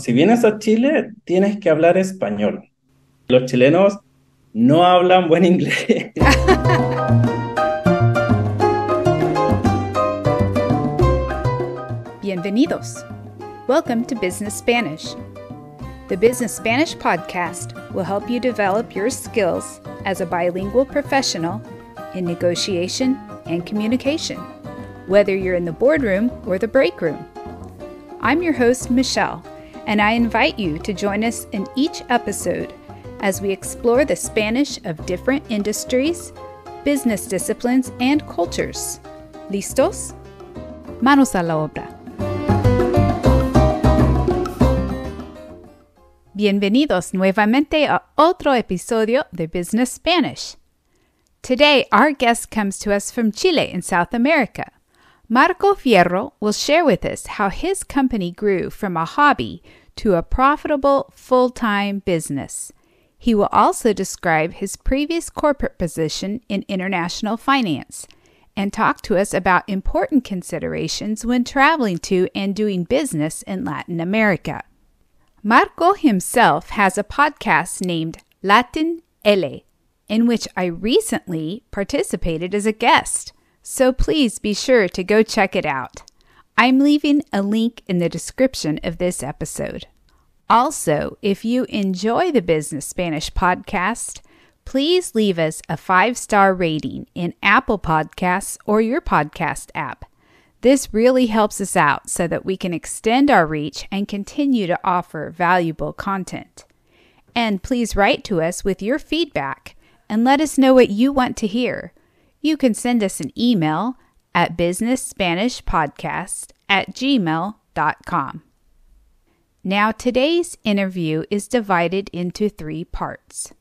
Si vienes a Chile, tienes que hablar español. Los chilenos no hablan buen inglés. Bienvenidos. Welcome to Business Spanish. The Business Spanish podcast will help you develop your skills as a bilingual professional in negotiation and communication, whether you're in the boardroom or the break room. I'm your host, Michelle, and I invite you to join us in each episode as we explore the Spanish of different industries, business disciplines, and cultures. ¿Listos? Manos a la obra. Bienvenidos nuevamente a otro episodio de Business Spanish. Today, our guest comes to us from Chile in South America. Marco Fierro will share with us how his company grew from a hobby to a profitable full time business. He will also describe his previous corporate position in international finance and talk to us about important considerations when traveling to and doing business in Latin America. Marco himself has a podcast named Latin Ele, in which I recently participated as a guest. So please be sure to go check it out. I'm leaving a link in the description of this episode. Also, if you enjoy the Business Spanish podcast, please leave us a five star rating in Apple Podcasts or your podcast app. This really helps us out so that we can extend our reach and continue to offer valuable content. And please write to us with your feedback and let us know what you want to hear. You can send us an email at businessspanishpodcast at gmail.com. Now, today's interview is divided into three parts.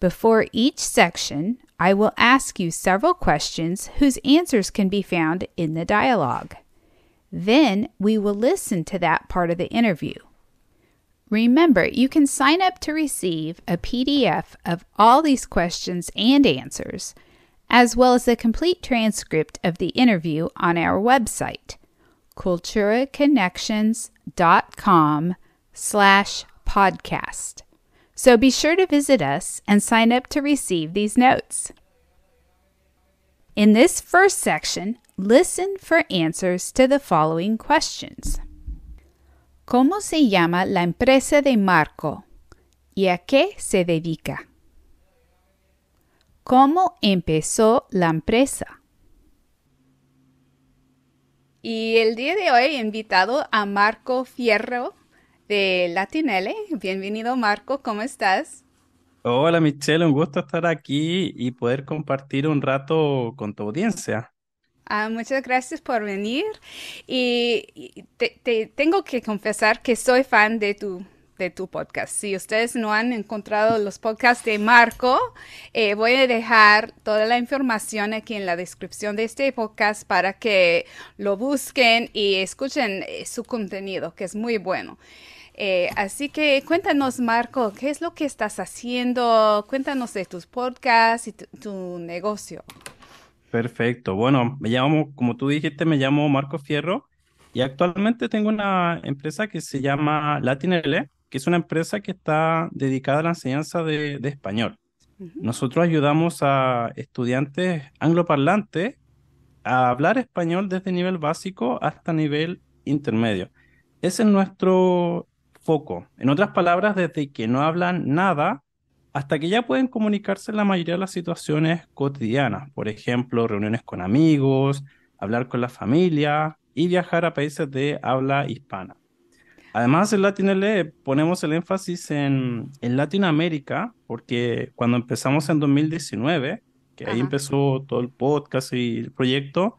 Before each section, I will ask you several questions whose answers can be found in the dialogue. Then we will listen to that part of the interview. Remember, you can sign up to receive a PDF of all these questions and answers as well as a complete transcript of the interview on our website, culturaconnections.com slash podcast. So be sure to visit us and sign up to receive these notes. In this first section, listen for answers to the following questions. ¿Cómo se llama la empresa de Marco? ¿Y a qué se dedica? ¿Cómo empezó la empresa? Y el día de hoy he invitado a Marco Fierro de Latinele. Bienvenido Marco, ¿cómo estás? Hola Michelle, un gusto estar aquí y poder compartir un rato con tu audiencia. Ah, muchas gracias por venir y te tengo que confesar que soy fan de tu de tu podcast. Si ustedes no han encontrado los podcasts de Marco, eh, voy a dejar toda la información aquí en la descripción de este podcast para que lo busquen y escuchen eh, su contenido, que es muy bueno. Eh, así que cuéntanos, Marco, ¿qué es lo que estás haciendo? Cuéntanos de tus podcasts y tu negocio. Perfecto. Bueno, me llamo, como tú dijiste, me llamo Marco Fierro y actualmente tengo una empresa que se llama LatinL, e que es una empresa que está dedicada a la enseñanza de, español. Nosotros ayudamos a estudiantes angloparlantes a hablar español desde nivel básico hasta nivel intermedio. Ese es nuestro foco. En otras palabras, desde que no hablan nada hasta que ya pueden comunicarse en la mayoría de las situaciones cotidianas, por ejemplo, reuniones con amigos, hablar con la familia y viajar a países de habla hispana. Además, en Latin LE ponemos el énfasis en, Latinoamérica, porque cuando empezamos en 2019, que ahí empezó todo el podcast y el proyecto,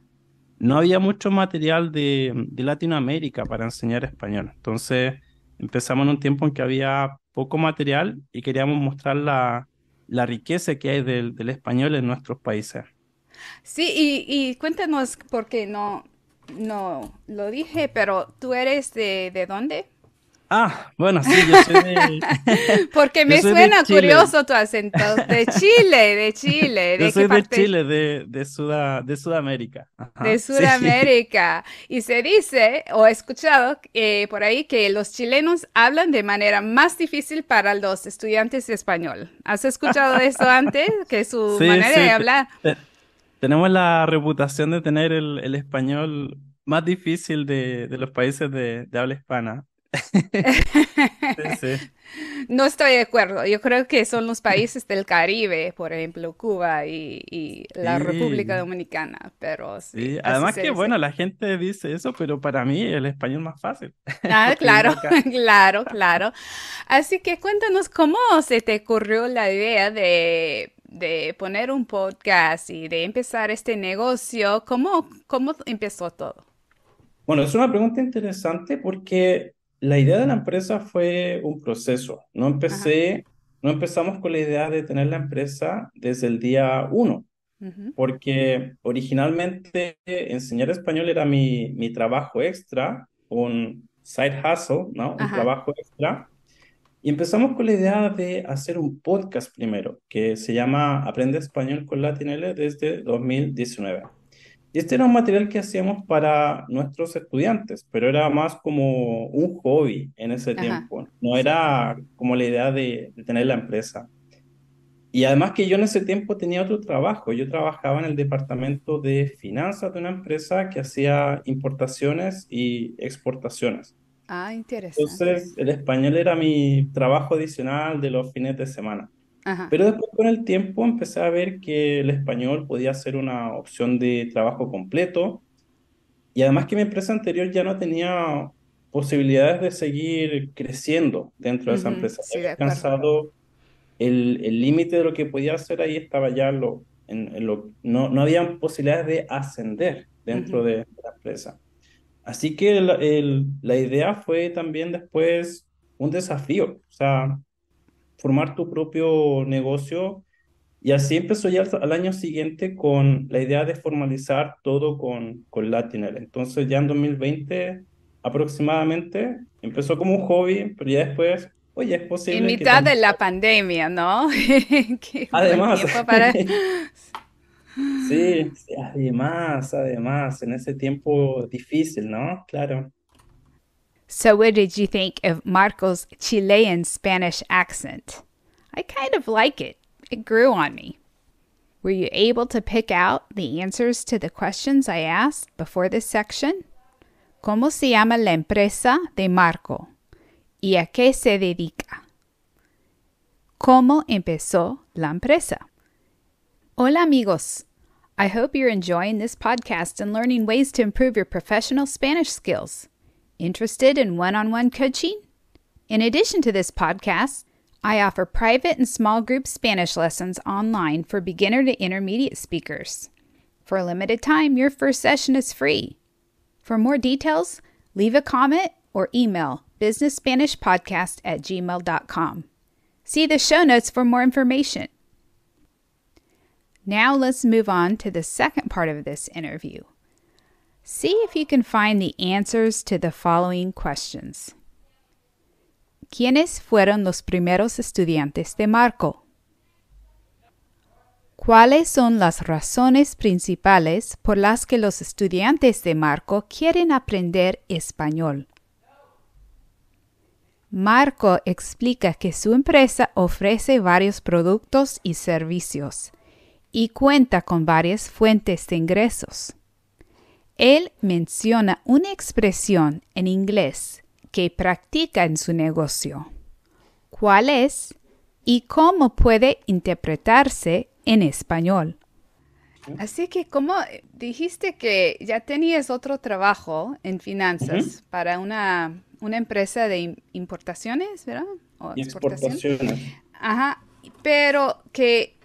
no había mucho material de, Latinoamérica para enseñar español. Entonces empezamos en un tiempo en que había poco material y queríamos mostrar la, riqueza que hay del, español en nuestros países. Sí, y, y por qué no, no lo dije, pero tú eres de, dónde? Ah, bueno, sí, yo soy de... Porque me suena curioso tu acento. De Chile, de Chile. ¿De yo soy de Chile, de, de, Sudamérica. de Sudamérica. Y se dice, o he escuchado eh, por ahí, que los chilenos hablan de manera más difícil para los estudiantes de español. ¿Has escuchado eso antes? Que su manera de hablar tenemos la reputación de tener el, español más difícil de, los países de, habla hispana. No estoy de acuerdo. Yo creo que son los países del Caribe, por ejemplo, Cuba y, la República Dominicana. Pero sí, además que bueno, la gente dice eso, pero para mí el español más fácil. Ah, claro, claro, claro. Así que cuéntanos cómo se te ocurrió la idea de de poner un podcast y de empezar este negocio, ¿cómo, cómo empezó todo? Bueno, es una pregunta interesante porque la idea de la empresa fue un proceso. No empecé, no empezamos con la idea de tener la empresa desde el día uno, porque originalmente enseñar español era mi, mi trabajo extra, un side hustle, ¿no? Un trabajo extra y empezamos con la idea de hacer un podcast primero, que se llama Aprende Español con Latinele desde 2019. Y este era un material que hacíamos para nuestros estudiantes, pero era más como un hobby en ese tiempo. No era como la idea de tener la empresa. Y además que yo en ese tiempo tenía otro trabajo. Yo trabajaba en el departamento de finanzas de una empresa que hacía importaciones y exportaciones. Ah, interesante. Entonces, el español era mi trabajo adicional de los fines de semana. Ajá. Pero después con el tiempo empecé a ver que el español podía ser una opción de trabajo completo y además que mi empresa anterior ya no tenía posibilidades de seguir creciendo dentro de esa empresa. Sí, había alcanzado el límite de lo que podía hacer ahí estaba ya lo, en, lo no, no había posibilidades de ascender dentro de la empresa. Así que la idea fue también después un desafío, o sea, formar tu propio negocio. Y así empezó ya al, año siguiente con la idea de formalizar todo con, con Entonces ya en 2020 aproximadamente empezó como un hobby, pero ya después Oye, es posible. En mitad de la pandemia, ¿no? Además. Para... Sí, además, además, en ese tiempo difícil, ¿no? Claro. So, what did you think of Marco's Chilean Spanish accent? I kind of like it. It grew on me. Were you able to pick out the answers to the questions I asked before this section? ¿Cómo se llama la empresa de Marco? ¿Y a qué se dedica? ¿Cómo empezó la empresa? Hola amigos, I hope you're enjoying this podcast and learning ways to improve your professional Spanish skills. Interested in one on one coaching? In addition to this podcast, I offer private and small group Spanish lessons online for beginner to intermediate speakers. For a limited time, your first session is free. For more details, leave a comment or email businessspanishpodcast at gmail.com. See the show notes for more information. Now let's move on to the second part of this interview. See if you can find the answers to the following questions. ¿Quiénes fueron los primeros estudiantes de Marco? ¿Cuáles son las razones principales por las que los estudiantes de Marco quieren aprender español? Marco explica que su empresa ofrece varios productos y servicios y cuenta con varias fuentes de ingresos. Él menciona una expresión en inglés que practica en su negocio. ¿Cuál es y cómo puede interpretarse en español? Así que como dijiste que ya tenías otro trabajo en finanzas para una, empresa de importaciones, ¿verdad? exportaciones. Ajá, pero que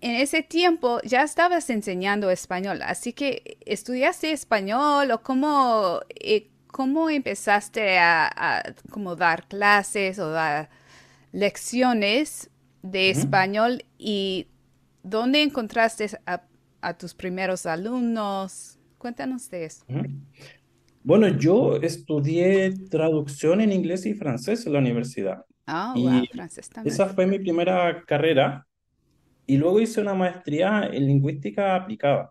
en ese tiempo ya estabas enseñando español, así que estudiaste español o cómo, eh, cómo empezaste a, como dar clases o dar lecciones de español y dónde encontraste a, tus primeros alumnos. Cuéntanos de eso. Bueno, yo estudié traducción en inglés y francés en la universidad. Ah, francés también. Esa fue mi primera carrera y luego hice una maestría en lingüística aplicada.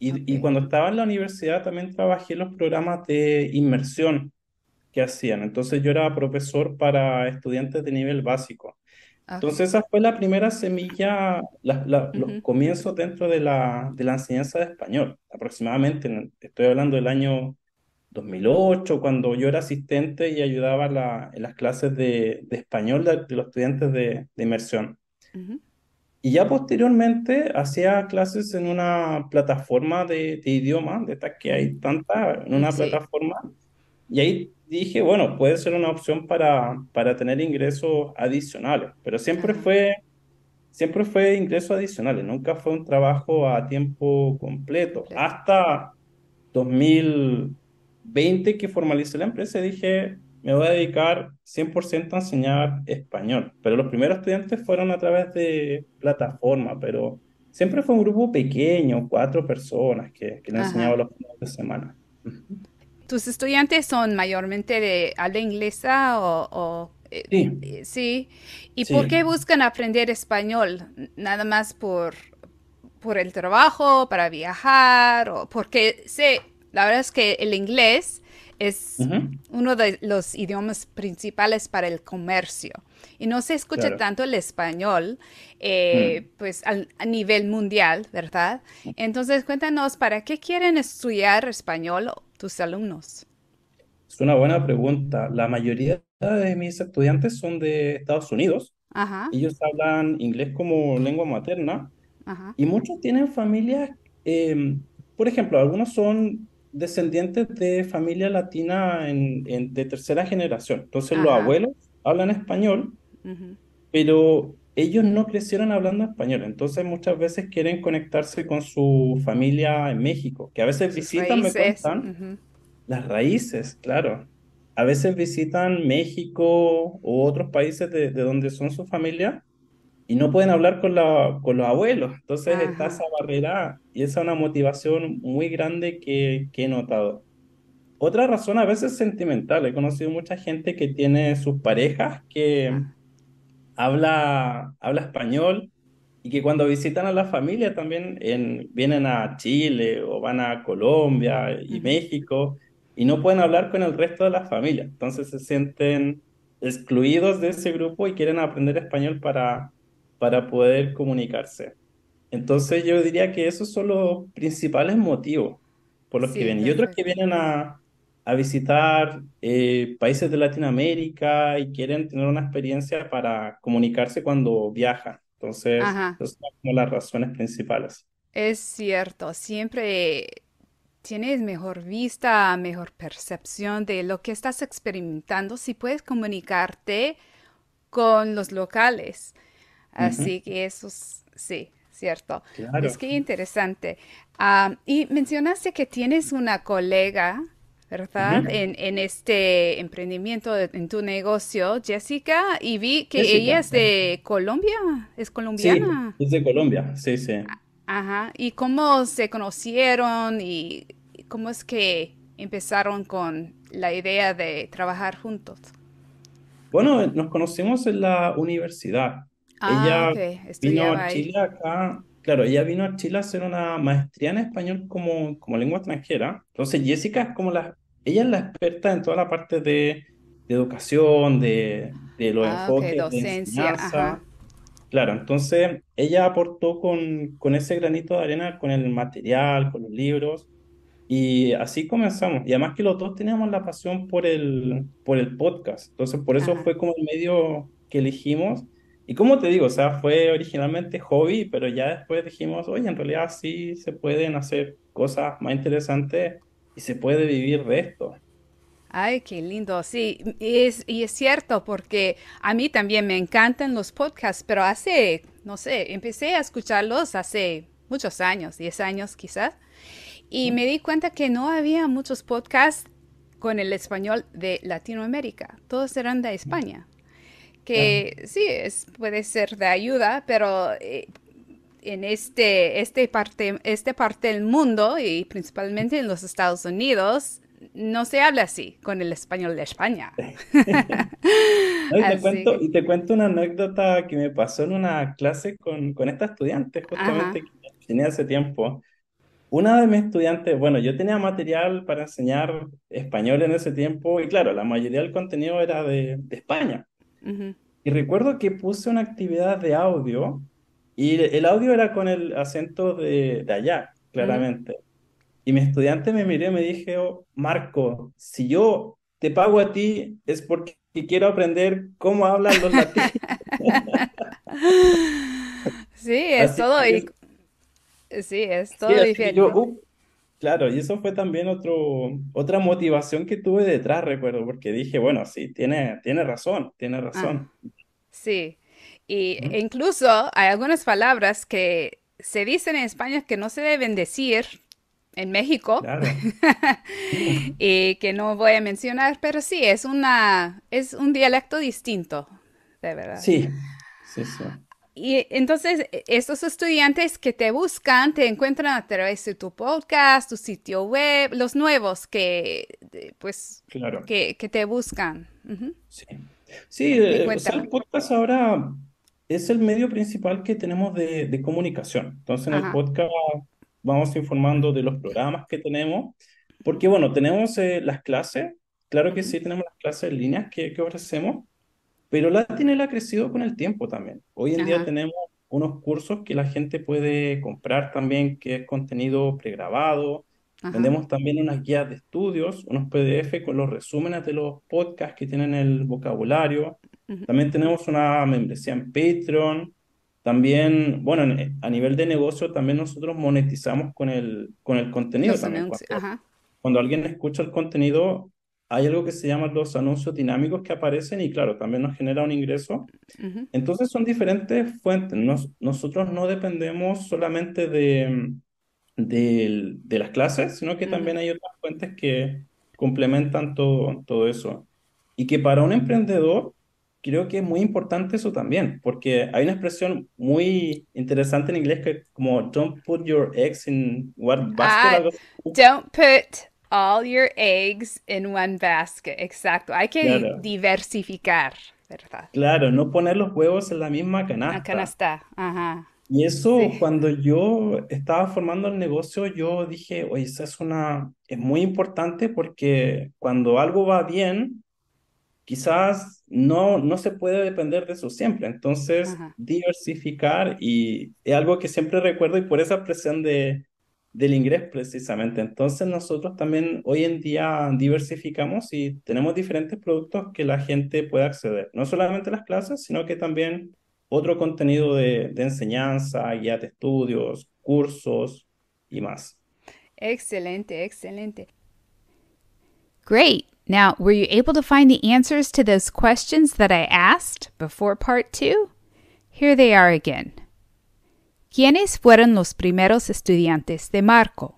Y, y, cuando estaba en la universidad también trabajé en los programas de inmersión que hacían. Entonces yo era profesor para estudiantes de nivel básico. Ah. Entonces esa fue la primera semilla, los comienzos dentro de la, de la enseñanza de español. Aproximadamente, estoy hablando del año 2008, cuando yo era asistente y ayudaba en las clases de, de español de, los estudiantes de, inmersión. Y ya posteriormente hacía clases en una plataforma de, idioma, de estas que hay tantas, en una plataforma. Y ahí dije, bueno, puede ser una opción para, para tener ingresos adicionales, pero siempre fue, siempre fue ingresos adicionales, nunca fue un trabajo a tiempo completo. Hasta 2020 que formalicé la empresa, dije, me voy a dedicar 100% a enseñar español, pero los primeros estudiantes fueron a través de plataforma, pero siempre fue un grupo pequeño, cuatro personas que, que le enseñaba los fines de semana. ¿Tus estudiantes son mayormente de habla inglesa o...? Eh, eh, sí. ¿Y por qué buscan aprender español? ¿Nada más por, por el trabajo, para viajar? ¿O porque sé, la verdad es que el inglés es uno de los idiomas principales para el comercio. Y no se escucha tanto el español, eh, mm. pues a nivel mundial, ¿verdad? Entonces, cuéntanos, ¿para qué quieren estudiar español tus alumnos? Es una buena pregunta. La mayoría de mis estudiantes son de Estados Unidos. Ellos hablan inglés como lengua materna. Y muchos tienen familias, em, por ejemplo, algunos son descendientes de familia latina en, de tercera generación. Entonces los abuelos hablan español, pero ellos no crecieron hablando español. Entonces muchas veces quieren conectarse con su familia en México, que a veces visitan, me cuentan, las raíces, claro. A veces visitan México u otros países de, de donde son su familia y no pueden hablar con, los abuelos. Entonces está esa barrera y esa es una motivación muy grande que, he notado. Otra razón a veces sentimental. He conocido mucha gente que tiene sus parejas que habla, habla español y que cuando visitan a la familia también vienen a Chile o van a Colombia y México y no pueden hablar con el resto de la familia. Entonces se sienten excluidos de ese grupo y quieren aprender español para, para poder comunicarse. Entonces yo diría que esos son los principales motivos por los que vienen. Y otros que vienen a, visitar eh, países de Latinoamérica y quieren tener una experiencia para comunicarse cuando viajan. Entonces, esas son las razones principales. Es cierto, siempre tienes mejor vista, mejor percepción de lo que estás experimentando si puedes comunicarte con los locales. Así que eso sí, cierto. Es que interesante. Ah, y mencionaste que tienes una colega, ¿verdad? en, este emprendimiento, en tu negocio, Jessica, y vi que ella es de Colombia, es colombiana. Sí, es de Colombia, sí, sí. Ah, ajá, ¿y cómo se conocieron y cómo es que empezaron con la idea de trabajar juntos? Bueno, nos conocimos en la universidad. Ella ah, vino a Chile acá, claro, ella vino a Chile a hacer una maestría en español como, como lengua extranjera. Entonces Jessica es como la, ella es la experta en toda la parte de, de educación, de, de los ah, enfoques de docencia, enseñanza. Claro, entonces ella aportó con, con ese granito de arena, con el material, con los libros, y así comenzamos. Y además que los dos teníamos la pasión por el, por el podcast, entonces por eso fue como el medio que elegimos y como te digo, o sea, fue originalmente hobby, pero ya después dijimos, oye, en realidad sí se pueden hacer cosas más interesantes y se puede vivir de esto. Ay, qué lindo. Sí, y es, y es cierto, porque a mí también me encantan los podcasts, pero hace, no sé, empecé a escucharlos hace muchos años, 10 años quizás, y me di cuenta que no había muchos podcasts con el español de Latinoamérica. Todos eran de España que sí, es, puede ser de ayuda, pero eh, en este, este, parte, este parte del mundo y principalmente en los Estados Unidos, no se habla así con el español de España. y, te cuento, y, te cuento, una anécdota que me pasó en una clase con, con esta estudiante, justamente que tenía hace tiempo. Una de mis estudiantes, bueno, yo tenía material para enseñar español en ese tiempo y claro, la mayoría del contenido era de, de España. Y recuerdo que puse una actividad de audio y el audio era con el acento de, allá, claramente. Y mi estudiante me miró y me dijo, Marco, si yo te pago a ti es porque quiero aprender cómo hablan los latinos. sí, es todo. Sí, es todo diferente. Uh, Claro, y eso fue también otro, otra motivación que tuve detrás, recuerdo, porque dije, bueno, sí, tiene, tiene razón, tiene ah, razón. sí. Y e incluso hay algunas palabras que se dicen en España que no se deben decir en México y que no voy a mencionar, pero sí, es una, es un dialecto distinto, de verdad. Sí, sí, sí. Y entonces, e, estos estudiantes que te buscan, te encuentran a través de tu podcast, tu sitio web, los nuevos que, pues, que, te buscan. Sí, sí eh, el podcast ahora es el medio principal que tenemos de, comunicación. Entonces, en el podcast vamos informando de los programas que tenemos, porque, bueno, tenemos eh, las clases, claro que sí, tenemos las clases en línea que, que ofrecemos pero la Latinel ha crecido con el tiempo también. Hoy en día tenemos unos cursos que la gente puede comprar también, que es contenido pregrabado. Vendemos también unas guías de estudios, unos PDF con los resúmenes de los podcasts que tienen el vocabulario. También tenemos una membresía en Patreon. También, bueno, a nivel de negocio también nosotros monetizamos con el, con el contenido. también. cuando alguien escucha el contenido, hay algo que se llama los anuncios dinámicos que aparecen y claro, también nos genera un ingreso. Entonces son diferentes fuentes. nosotros no dependemos solamente de, de, las clases, sino que también hay otras fuentes que complementan todo, todo eso. Y que para un emprendedor creo que es muy importante eso también, porque hay una expresión muy interesante en inglés que como don't put your eggs in what basket. Ah, don't put all your eggs in one basket. Exacto. Hay que diversificar, ¿verdad? Claro, no poner los huevos en la misma canasta. La canasta, ajá. Y eso, cuando yo estaba formando el negocio, yo dije, oye, esa es una, es muy importante porque cuando algo va bien, quizás no, no se puede depender de eso siempre. Entonces, diversificar y es algo que siempre recuerdo y por esa presión de, del inglés precisamente. Entonces nosotros también hoy en día diversificamos y tenemos diferentes productos que la gente puede acceder. No solamente las clases, sino que también otro contenido de, de enseñanza, guía de estudios, cursos y más. Excelente, excelente. Great. Now, were you able to find the answers to those questions that I asked before part two? Here they are again. ¿Quiénes fueron los primeros estudiantes de Marco?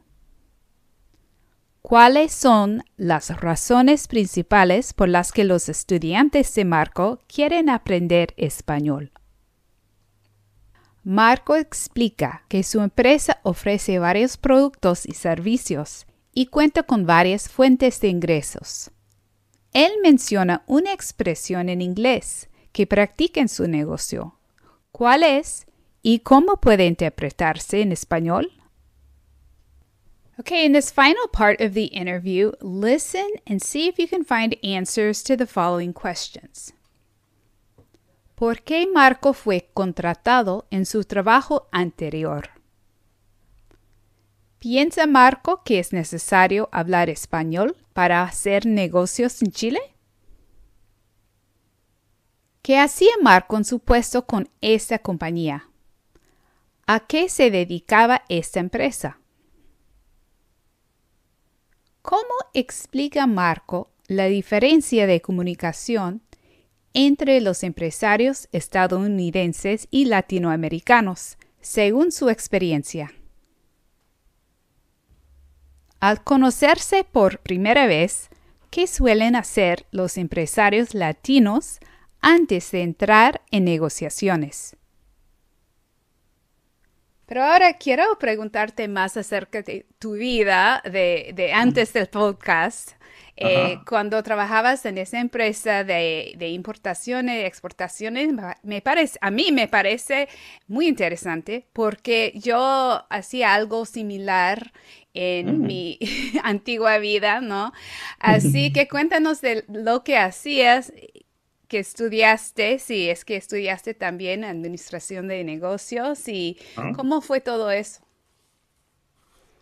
¿Cuáles son las razones principales por las que los estudiantes de Marco quieren aprender español? Marco explica que su empresa ofrece varios productos y servicios y cuenta con varias fuentes de ingresos. Él menciona una expresión en inglés que practica en su negocio, ¿Cuál es ¿Y cómo puede interpretarse en español? Okay, in this final part of the interview, listen and see if you can find answers to the following questions. ¿Por qué Marco fue contratado en su trabajo anterior? ¿Piensa Marco que es necesario hablar español para hacer negocios en Chile? ¿Qué hacía Marco en su puesto con esta compañía? ¿A qué se dedicaba esta empresa? ¿Cómo explica Marco la diferencia de comunicación entre los empresarios estadounidenses y latinoamericanos, según su experiencia? Al conocerse por primera vez, ¿qué suelen hacer los empresarios latinos antes de entrar en negociaciones? Pero ahora quiero preguntarte más acerca de tu vida de, antes del podcast. Eh, cuando trabajabas en esa empresa de, de importaciones, exportaciones, me parece, a mí me parece muy interesante porque yo hacía algo similar en mm. mi antigua vida, ¿no? Así que cuéntanos de lo que hacías estudiaste, si es que estudiaste también administración de negocios y ah. cómo fue todo eso.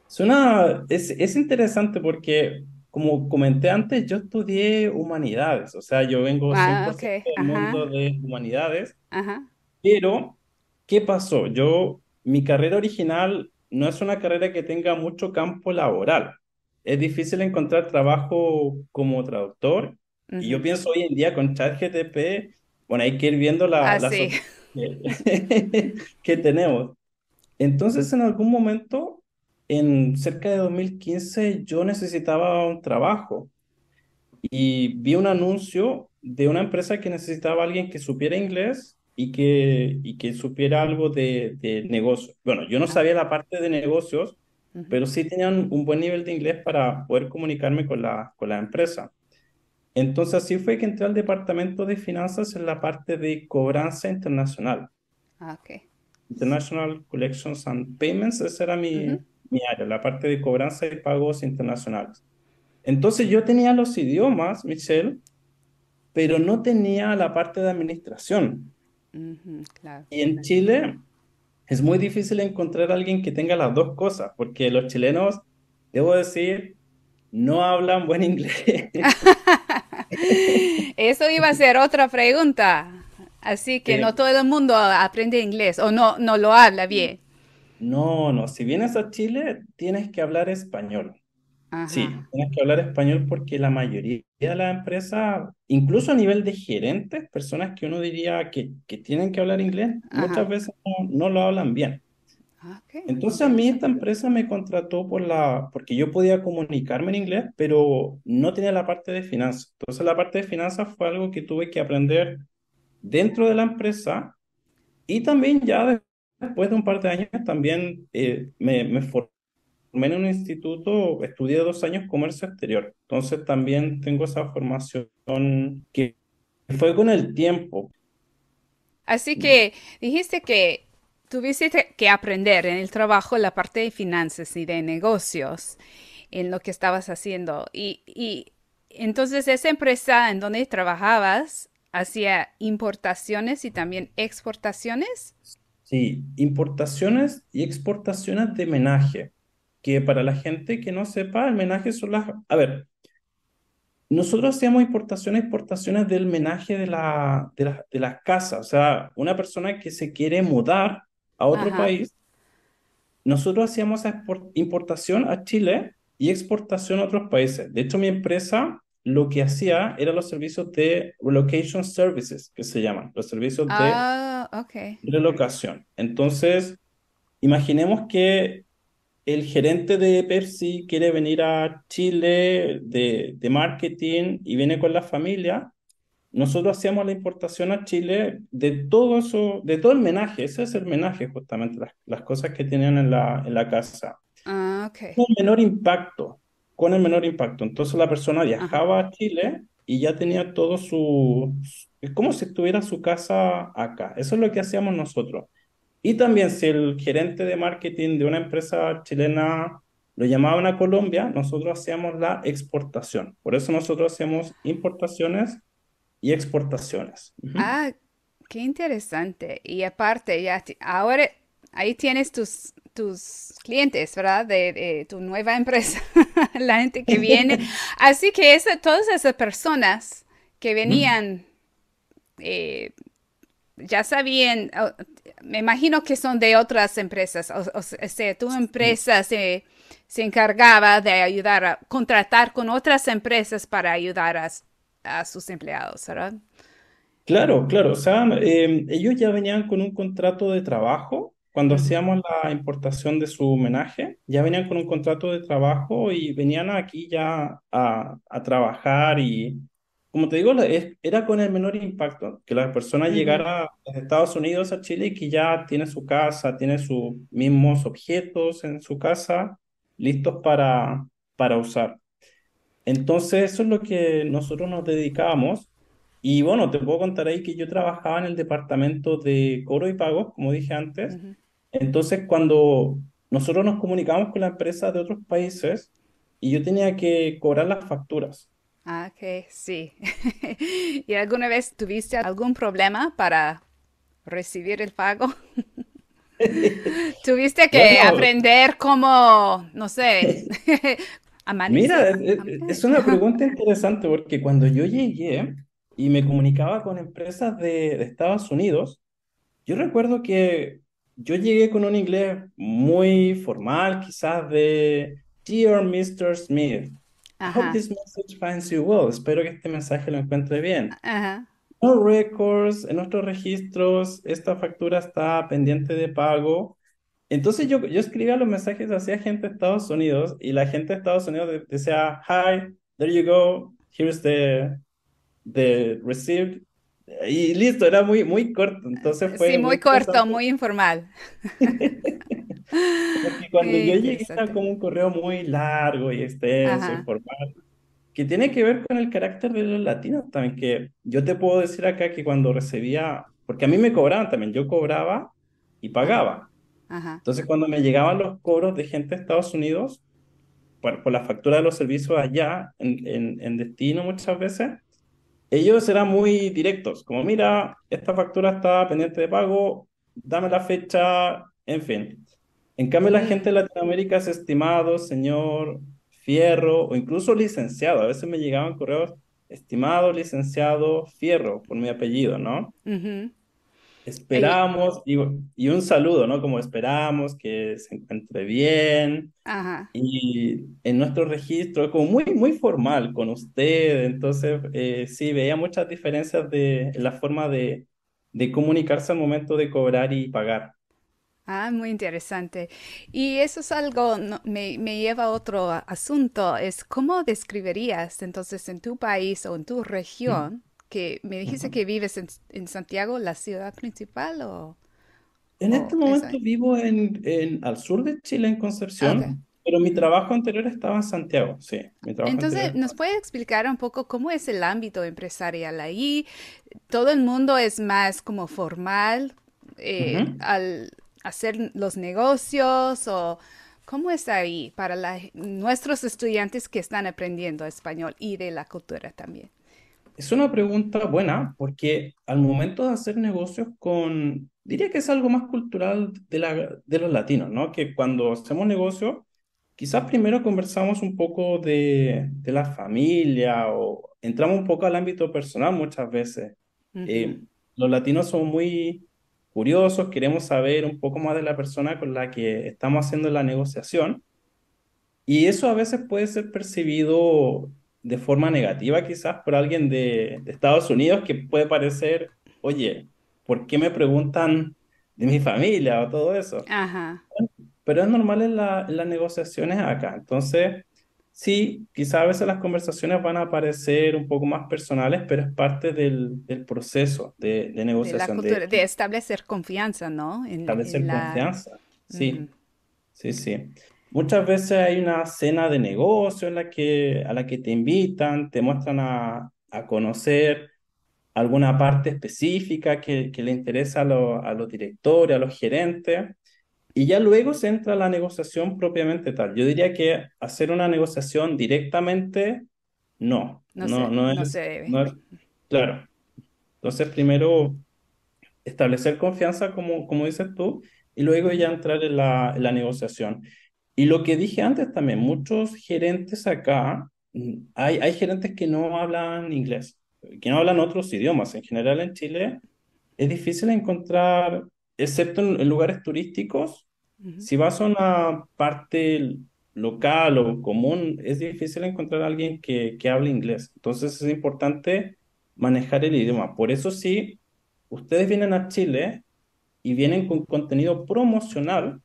Suena, es, es interesante porque como comenté antes, yo estudié humanidades, o sea, yo vengo ah, mundo de humanidades, pero ¿qué pasó? Yo, mi carrera original no es una carrera que tenga mucho campo laboral. Es difícil encontrar trabajo como traductor y yo pienso hoy en día con ChatGTP, bueno, hay que ir viendo la, ah, que, tenemos. Entonces, en algún momento, en cerca de 2015, yo necesitaba un trabajo y vi un anuncio de una empresa que necesitaba a alguien que supiera inglés y que, que supiera algo de, de negocio. Bueno, yo no ah. sabía la parte de negocios, pero sí tenían un buen nivel de inglés para poder comunicarme con la empresa. Entonces así fue que entré al departamento de finanzas en la parte de cobranza internacional. Ah, ok. International Collections and Payments, esa era mi, mi área, la parte de cobranza y pagos internacionales. Entonces yo tenía los idiomas, Michelle, pero no tenía la parte de administración. Y en Chile es muy difícil encontrar a alguien que tenga las dos cosas, porque los chilenos, debo decir, no hablan buen inglés. Eso iba a ser otra pregunta. Así que no todo el mundo aprende inglés o no, no lo habla bien. No, no. Si vienes a Chile, tienes que hablar español. Sí, tienes que hablar español porque la mayoría de las empresas, incluso a nivel de gerentes, personas que uno diría que, tienen que hablar inglés, muchas veces no, lo hablan bien. Ah, Entonces a mí esta empresa me contrató por la, porque yo podía comunicarme en inglés, pero no tenía la parte de finanzas. Entonces la parte de finanzas fue algo que tuve que aprender dentro de la empresa y también ya después de un par de años también eh, me, me formé en un instituto, estudié dos años comercio exterior. Entonces también tengo esa formación que fue con el tiempo. Así mm. que dijiste que tuviste que aprender en el trabajo la parte de finanzas y de negocios en lo que estabas haciendo. Y, entonces esa empresa en donde trabajabas hacía importaciones y también exportaciones. Sí, importaciones y exportaciones de menaje, que para la gente que no sepa, el menaje son las... A ver, nosotros hacíamos importaciones, y exportaciones del menaje de, la, de, de las casas. O sea, una persona que se quiere mudar a otro país, nosotros hacíamos importación a Chile y exportación a otros países. De hecho, mi empresa lo que hacía era los servicios de relocation services, que se llaman, los servicios de ah, okay. relocación. Entonces, imaginemos que el gerente de Pepsi quiere venir a Chile de, de marketing y viene con la familia nosotros hacíamos la importación a Chile de todo de todo el menaje, ese es el menaje justamente, las, cosas que tenían en la, en la casa. Ah, Con menor impacto, con el menor impacto. Entonces la persona viajaba a Chile y ya tenía todo su, es como si estuviera su casa acá. Eso es lo que hacíamos nosotros. Y también si el gerente de marketing de una empresa chilena lo llamaban a Colombia, nosotros hacíamos la exportación. Por eso nosotros hacíamos importaciones y exportaciones. Ah, qué interesante. Y aparte, ya ahora ahí tienes tus, tus clientes, ¿verdad? De, tu nueva empresa, la gente que viene. Así que todas esas personas que venían, eh, ya sabían, me imagino que son de otras empresas, o, sea, este, tu empresa se, se encargaba de ayudar a contratar con otras empresas para ayudar a a sus empleados, ¿verdad? Claro, claro. O sea, em, ellos ya venían con un contrato de trabajo. Cuando hacíamos la importación de su homenaje, ya venían con un contrato de trabajo y venían aquí ya a, trabajar y, como te digo, era con el menor impacto que la persona llegara a Estados Unidos a Chile y que ya tiene su casa, tiene sus mismos objetos en su casa listos para, para usar. Entonces, eso es lo que nosotros nos dedicábamos. Y bueno, te puedo contar ahí que yo trabajaba en el departamento de cobro y pagos, como dije antes. Entonces, cuando nosotros nos comunicamos con la empresa de otros países, y yo tenía que cobrar las facturas. Ah, que sí. ¿Y alguna vez tuviste algún problema para recibir el pago? ¿Tuviste que aprender cómo, no sé, Mira, es una pregunta interesante porque cuando yo llegué y me comunicaba con empresas de, Estados Unidos, yo recuerdo que yo llegué con un inglés muy formal, quizás de Dear Mr. Smith, I hope this message finds you well. Espero que este mensaje lo encuentre bien. No records, en nuestros registros, esta factura está pendiente de pago. Entonces yo, yo escribía los mensajes hacia gente de Estados Unidos y la gente de Estados Unidos decía, hi, there you go, here's the, the receipt. Y listo, era muy, muy corto. Entonces fue sí, muy, corto, muy informal. Porque cuando yo llegué era como un correo muy largo y extenso, informal, que tiene que ver con el carácter de los latinos también, que yo te puedo decir acá que cuando recibía, porque a mí me cobraban también, yo cobraba y pagaba. Entonces, cuando me llegaban los cobros de gente de Estados Unidos por, la factura de los servicios allá, en, destino muchas veces, ellos eran muy directos, como mira, esta factura está pendiente de pago, dame la fecha, en fin. En cambio, la gente de Latinoamérica es estimado, señor, fierro, o incluso licenciado. A veces me llegaban correos, estimado, licenciado, fierro, por mi apellido, ¿no? mhm Esperamos, y, un saludo, ¿no? Como esperamos que se encuentre bien. Ajá. Y en nuestro registro, como muy, muy formal con usted. Entonces, eh, sí, veía muchas diferencias de la forma de, de comunicarse al momento de cobrar y pagar. Ah, muy interesante. Y eso es algo, me, lleva a otro asunto, es cómo describirías entonces en tu país o en tu región que me dijiste que vives en, Santiago, la ciudad principal o... En este momento vivo en, al sur de Chile, en Concepción, pero mi trabajo anterior estaba en Santiago, sí. Entonces, ¿nos puede explicar un poco cómo es el ámbito empresarial ahí? Todo el mundo es más como formal eh, al hacer los negocios o... ¿Cómo es ahí para nuestros estudiantes que están aprendiendo español y de la cultura también? Es una pregunta buena porque al momento de hacer negocios con, diría que es algo más cultural de, de los latinos, ¿no? Que cuando hacemos negocios, quizás primero conversamos un poco de, la familia o entramos un poco al ámbito personal muchas veces. Eh, los latinos son muy curiosos, queremos saber un poco más de la persona con la que estamos haciendo la negociación. Y eso a veces puede ser percibido de forma negativa quizás por alguien de, Estados Unidos que puede parecer, oye, ¿por qué me preguntan de mi familia o todo eso? Ajá. Pero es normal en, la, en las negociaciones acá. Entonces, sí, quizás a veces las conversaciones van a parecer un poco más personales, pero es parte del, del proceso de, negociación. De, establecer confianza, ¿no? establecer confianza, sí. Sí, sí. Muchas veces hay una cena de negocio en la que, a la que te invitan, te muestran a, a conocer alguna parte específica que, que le interesa a, los directores, a los gerentes, y ya luego se entra a la negociación propiamente tal. Yo diría que hacer una negociación directamente, no. No, no, debe. claro. Entonces, primero establecer confianza, como, como dices tú, y luego ya entrar en la, en la negociación. Y lo que dije antes también, muchos gerentes acá, mm, hay, hay gerentes que no hablan inglés, que no hablan otros idiomas. En general en Chile es difícil encontrar, excepto en, lugares turísticos, si vas a una parte local o común, es difícil encontrar alguien que, que hable inglés. Entonces es importante manejar el idioma. Por eso sí, ustedes vienen a Chile y vienen con contenido promocional,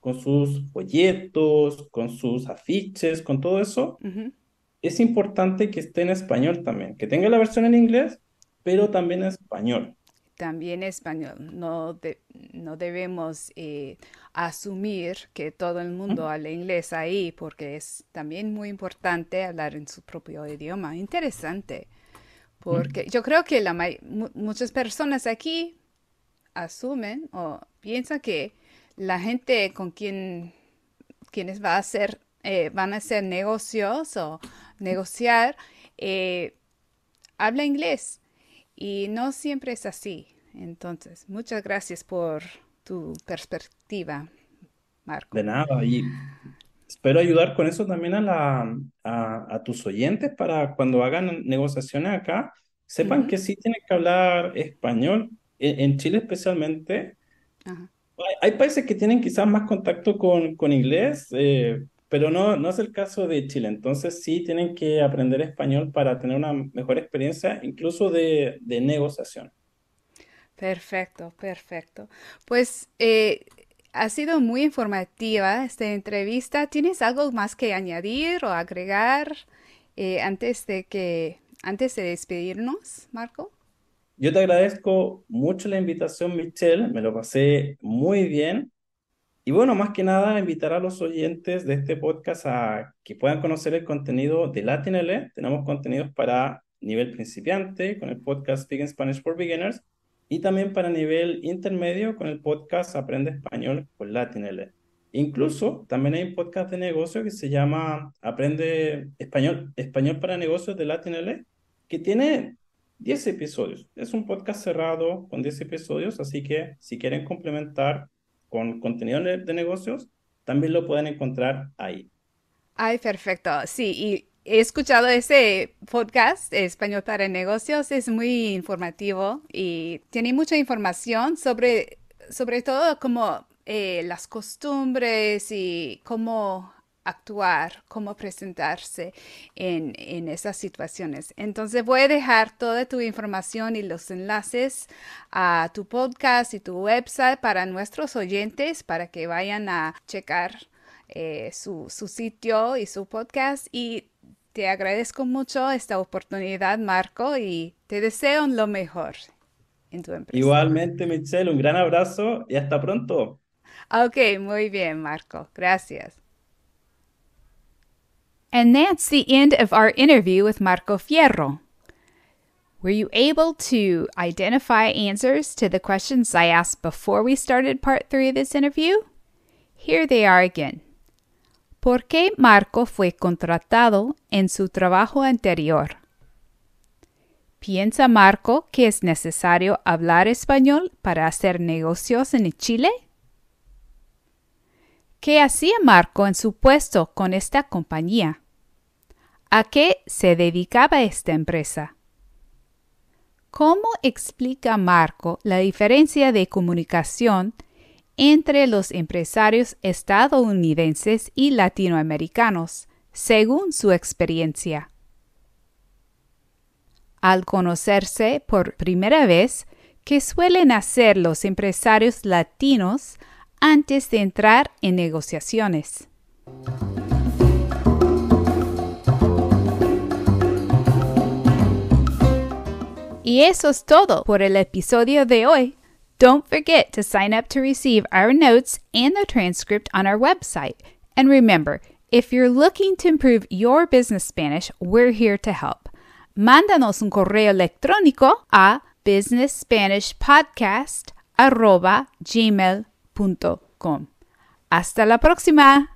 con sus folletos, con sus afiches, con todo eso, es importante que esté en español también, que tenga la versión en inglés, pero también en español. También en español. No, no debemos eh, asumir que todo el mundo habla inglés ahí, porque es también muy importante hablar en su propio idioma. Interesante. Porque yo creo que la muchas personas aquí asumen o piensan que la gente con quien quienes va a ser eh, van a hacer negocios o negociar, eh, habla inglés. Y no siempre es así. Entonces, muchas gracias por tu perspectiva, Marco. De nada, y espero ayudar con eso también a, la, a, tus oyentes para cuando hagan negociaciones acá, sepan que sí tienen que hablar español, e, en, Chile especialmente. Hay, países que tienen quizás más contacto con, inglés, eh, pero no, no es el caso de Chile. Entonces sí tienen que aprender español para tener una mejor experiencia, incluso de, negociación. Perfecto, perfecto. Pues eh, ha sido muy informativa esta entrevista. ¿Tienes algo más que añadir o agregar eh, antes de que antes de despedirnos, Marco? Yo te agradezco mucho la invitación, Michelle, me lo pasé muy bien. Y bueno, más que nada, invitar a los oyentes de este podcast a que puedan conocer el contenido de LatinL. E. Tenemos contenidos para nivel principiante con el podcast Speaking Spanish for Beginners y también para nivel intermedio con el podcast Aprende Español con LatinL. E. Incluso también hay un podcast de negocio que se llama Aprende Español, Español para Negocios de LatinL, e, que tiene 10 episodios. Es un podcast cerrado con 10 episodios, así que si quieren complementar con contenido de negocios, también lo pueden encontrar ahí. Ay, perfecto. Sí, y he escuchado ese podcast, Español para Negocios, es muy informativo y tiene mucha información sobre, sobre todo como eh, las costumbres y cómo actuar, cómo presentarse en, esas situaciones. Entonces voy a dejar toda tu información y los enlaces a tu podcast y tu website para nuestros oyentes para que vayan a checar eh, su, su sitio y su podcast. Y te agradezco mucho esta oportunidad, Marco, y te deseo lo mejor en tu empresa. Igualmente, Michelle, un gran abrazo y hasta pronto. Ok, muy bien, Marco. Gracias. And that's the end of our interview with Marco Fierro. Were you able to identify answers to the questions I asked before we started part three of this interview? Here they are again. ¿Por qué Marco fue contratado en su trabajo anterior? ¿Piensa Marco que es necesario hablar español para hacer negocios en Chile? ¿Qué hacía Marco en su puesto con esta compañía? ¿A qué se dedicaba esta empresa? ¿Cómo explica Marco la diferencia de comunicación entre los empresarios estadounidenses y latinoamericanos, según su experiencia? Al conocerse por primera vez, ¿qué suelen hacer los empresarios latinos antes de entrar en negociaciones. Y eso es todo por el episodio de hoy. Don't forget to sign up to receive our notes and the transcript on our website. And remember, if you're looking to improve your business Spanish, we're here to help. Mándanos un correo electrónico a businessspanishpodcast@gmail.com hasta la próxima.